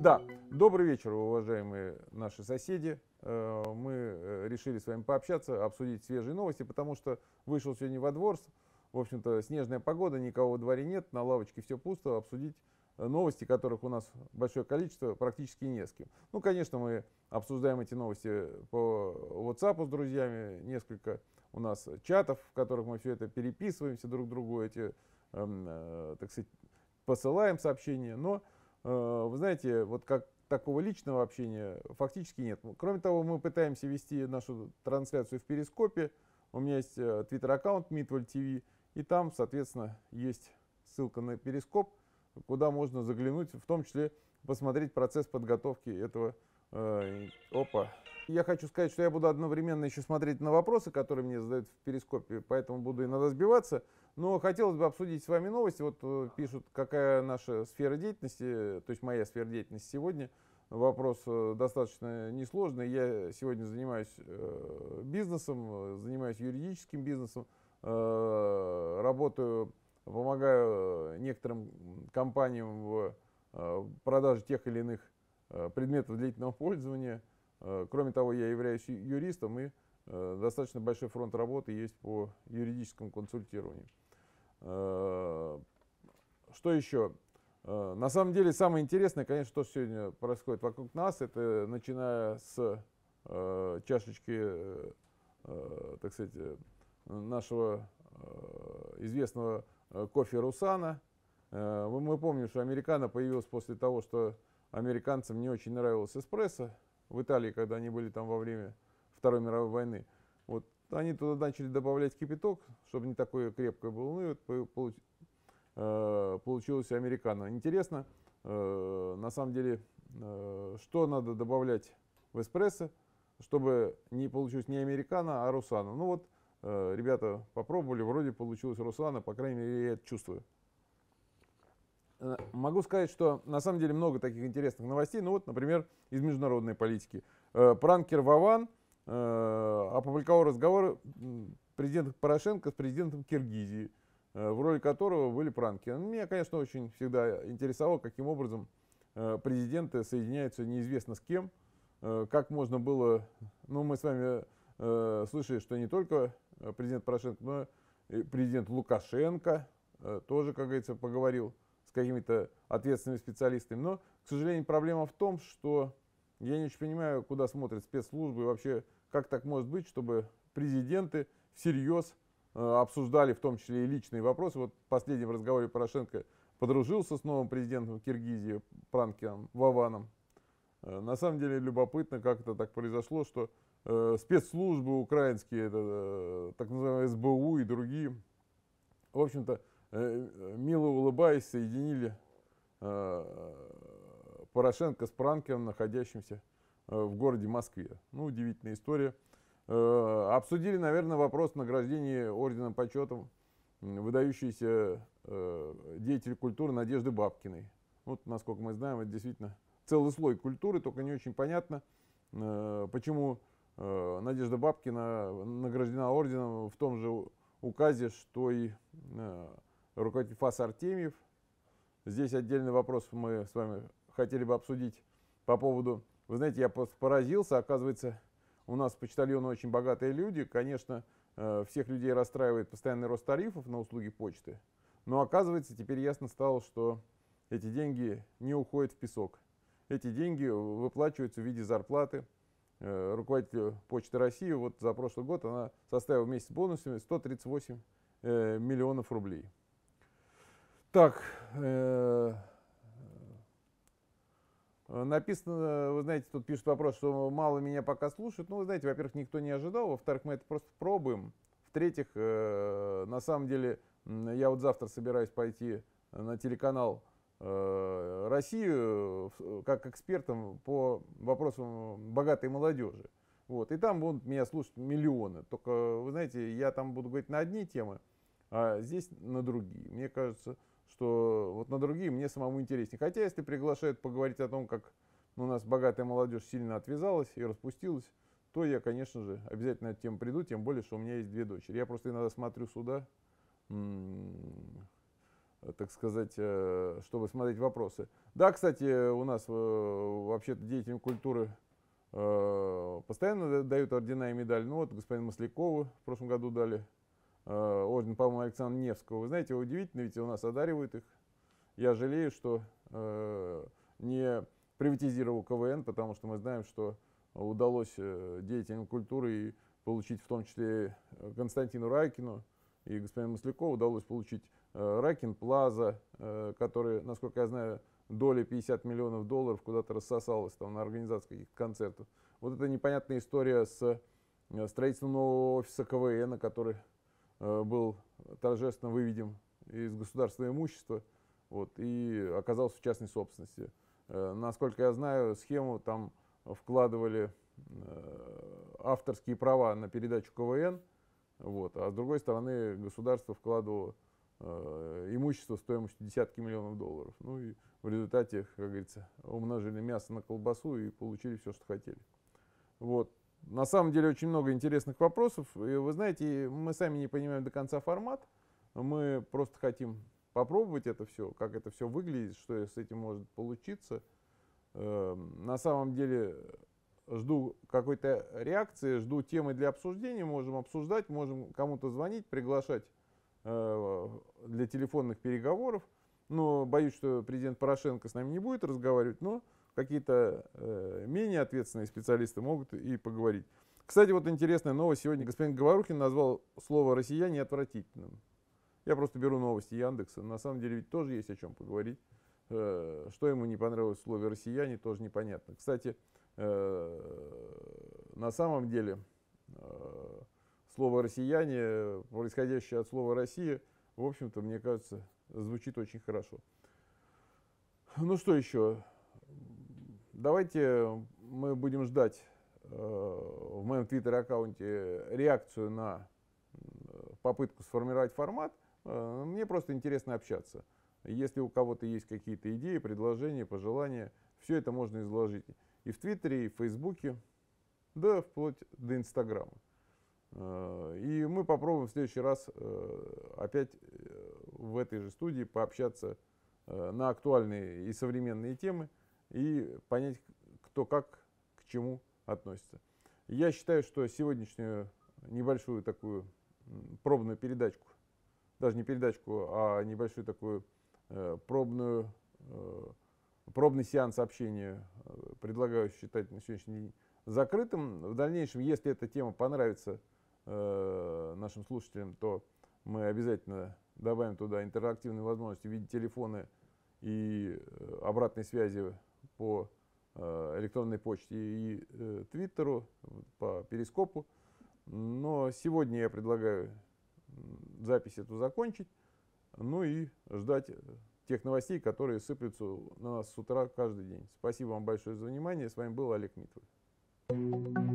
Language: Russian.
Да, добрый вечер, уважаемые наши соседи. Э, мы э, решили с вами пообщаться, обсудить свежие новости, потому что вышел сегодня во двор, в общем-то, снежная погода, никого во дворе нет, на лавочке все пусто, обсудить э, новости, которых у нас большое количество, практически не с кем. Ну, конечно, мы обсуждаем эти новости по WhatsApp с друзьями, несколько у нас чатов, в которых мы все это переписываемся друг другу, эти, эм, так сказать, посылаем сообщения, но Э, вы знаете, вот как такого личного общения фактически нет. Кроме того, мы пытаемся вести нашу трансляцию в Перископе. У меня есть э, твиттер-аккаунт MeetWall и там, соответственно, есть ссылка на Перископ, куда можно заглянуть, в том числе посмотреть процесс подготовки этого. Э, опа. Я хочу сказать, что я буду одновременно еще смотреть на вопросы, которые мне задают в Перископе, поэтому буду иногда сбиваться. Но хотелось бы обсудить с вами новости. Вот э, пишут, какая наша сфера деятельности, э, то есть моя сфера деятельности сегодня. Вопрос э, достаточно несложный. Я сегодня занимаюсь бизнесом, занимаюсь юридическим бизнесом, работаю, помогаю некоторым компаниям в продаже тех или иных предметов длительного пользования. Кроме того, я являюсь юристом и достаточно большой фронт работы есть по юридическому консультированию. Э, что еще? Э, на самом деле самое интересное, конечно, что сегодня происходит вокруг нас, это начиная с э, чашечки, так сказать, нашего известного кофе Русана. Мы помним, что американо появилось после того, что американцам не очень нравилось эспрессо в Италии, когда они были там во время Второй мировой войны. Они туда начали добавлять кипяток, чтобы не такое крепкое было. Ну и вот получ, э, получилось американо. Интересно, э, на самом деле, э, что надо добавлять в эспрессо, чтобы не получилось не американо, а русано. Ну вот, э, ребята попробовали, вроде получилось русано, по крайней мере, я это чувствую. Э, могу сказать, что на самом деле много таких интересных новостей. Ну вот, например, из международной политики. Э, Пранкер Вован – Э, опубликовал разговор президента Порошенко с президентом Киргизии, э, в роли которого были пранки. Ну, меня, конечно, очень всегда интересовало, каким образом э, президенты соединяются неизвестно с кем, как можно было, ну мы с вами слышали, что не только президент Порошенко, но и президент Лукашенко тоже, как говорится, поговорил с какими-то ответственными специалистами. Но, к сожалению, проблема в том, что я не очень понимаю, куда смотрят спецслужбы и вообще как так может быть, чтобы президенты всерьез э, обсуждали в том числе и личные вопросы. Вот в последнем разговоре Порошенко подружился с новым президентом Киргизии Пранкином Ваваном. Э, на самом деле любопытно, как это так произошло, что э, спецслужбы украинские, это, так называемые СБУ и другие, в общем-то, мило улыбаясь, соединили Порошенко с Пранкином, находящимся Э, в городе Москве. Ну, удивительная история. Э, обсудили, наверное, вопрос награждения орденом почетом выдающейся э, деятель культуры Надежды Бабкиной. Вот, насколько мы знаем, это действительно целый слой культуры, только не очень понятно, почему Надежда Бабкина награждена орденом в том же указе, что и руководитель ФАС Артемьев. Здесь отдельный вопрос мы с вами хотели бы обсудить по поводу вы знаете, я поразился, оказывается, у нас почтальоны очень богатые люди. Конечно, э, всех людей расстраивает постоянный рост тарифов на услуги почты. Но оказывается, теперь ясно стало, что эти деньги не уходят в песок. Эти деньги выплачиваются в виде зарплаты э, руководителю Почты России. Вот за прошлый год она составила вместе с бонусами 138 э, миллионов рублей. Так, Э, написано, вы знаете, тут пишут вопрос, что мало меня пока слушают. Ну, вы знаете, во-первых, никто не ожидал, во-вторых, мы это просто пробуем. В-третьих, э, на самом деле, я вот завтра собираюсь пойти на телеканал э, Россию как экспертом по вопросам богатой молодежи. Вот. И там будут меня слушать миллионы. Только, вы знаете, я там буду говорить на одни темы, а здесь на другие. Мне кажется, что вот на другие мне самому интереснее. Хотя, если приглашают поговорить о том, как ну, у нас богатая молодежь сильно отвязалась и распустилась, то я, конечно же, обязательно от тем приду, тем более, что у меня есть две дочери. Я просто иногда смотрю сюда, так сказать, э, чтобы смотреть вопросы. Да, кстати, у нас э, вообще-то деятелям культуры э, постоянно дают ордена и медаль. Ну вот, господин Маслякову в прошлом году дали Э, орден, по-моему, Александра Невского. Вы знаете, удивительно, ведь у нас одаривают их. Я жалею, что э, не приватизировал КВН, потому что мы знаем, что удалось э, деятелям культуры и получить в том числе Константину Райкину и господину Маслякову удалось получить Райкин Плаза, который, насколько я знаю, доля 50 миллионов долларов куда-то рассосалась там, на организацию каких-то концертов. Вот эта непонятная история с строительством нового офиса КВН, который Э, был торжественно выведен из государственного имущества вот, и оказался в частной собственности. Э, насколько я знаю, схему там вкладывали э, авторские права на передачу КВН, вот, а с другой стороны государство вкладывало имущество стоимостью десятки миллионов долларов. Ну и в результате, как говорится, умножили мясо на колбасу и получили все, что хотели. Вот. На самом деле очень много интересных вопросов. И вы знаете, мы сами не понимаем до конца формат. Мы просто хотим попробовать это все, как это все выглядит, что с этим может получиться. Эм, на самом деле э, жду какой-то реакции, жду темы для обсуждения, можем обсуждать, можем кому-то звонить, приглашать э, для телефонных переговоров. Но боюсь, что президент Порошенко с нами не будет разговаривать, но какие-то э, менее ответственные специалисты могут и поговорить. Кстати, вот интересная новость. Сегодня господин Говорухин назвал слово «россияне» отвратительным. Я просто беру новости Яндекса. На самом деле ведь тоже есть о чем поговорить. Э, что ему не понравилось в слове «россияне» тоже непонятно. Кстати, э, на самом деле э, слово «россияне», происходящее от слова «Россия», в общем-то, мне кажется, звучит очень хорошо. Ну что еще? Давайте мы будем ждать э, в моем твиттер-аккаунте реакцию на э, попытку сформировать формат. Э, мне просто интересно общаться. Если у кого-то есть какие-то идеи, предложения, пожелания, все это можно изложить и в Твиттере, и в Фейсбуке, да вплоть до Инстаграма. И мы попробуем в следующий раз опять в этой же студии пообщаться на актуальные и современные темы – и понять, кто как, к чему относится. Я считаю, что сегодняшнюю небольшую такую пробную передачку, даже не передачку, а небольшую такую э, пробную, э, пробный сеанс общения э, предлагаю считать на сегодняшний день закрытым. В дальнейшем, если эта тема понравится нашим слушателям, то мы обязательно добавим туда интерактивные возможности в виде телефона и обратной связи по э, электронной почте и э, Твиттеру, по Перископу. Но сегодня я предлагаю запись эту закончить, ну и ждать э, тех новостей, которые сыплются на нас с утра каждый день. Спасибо вам большое за внимание. С вами был Олег Митвой.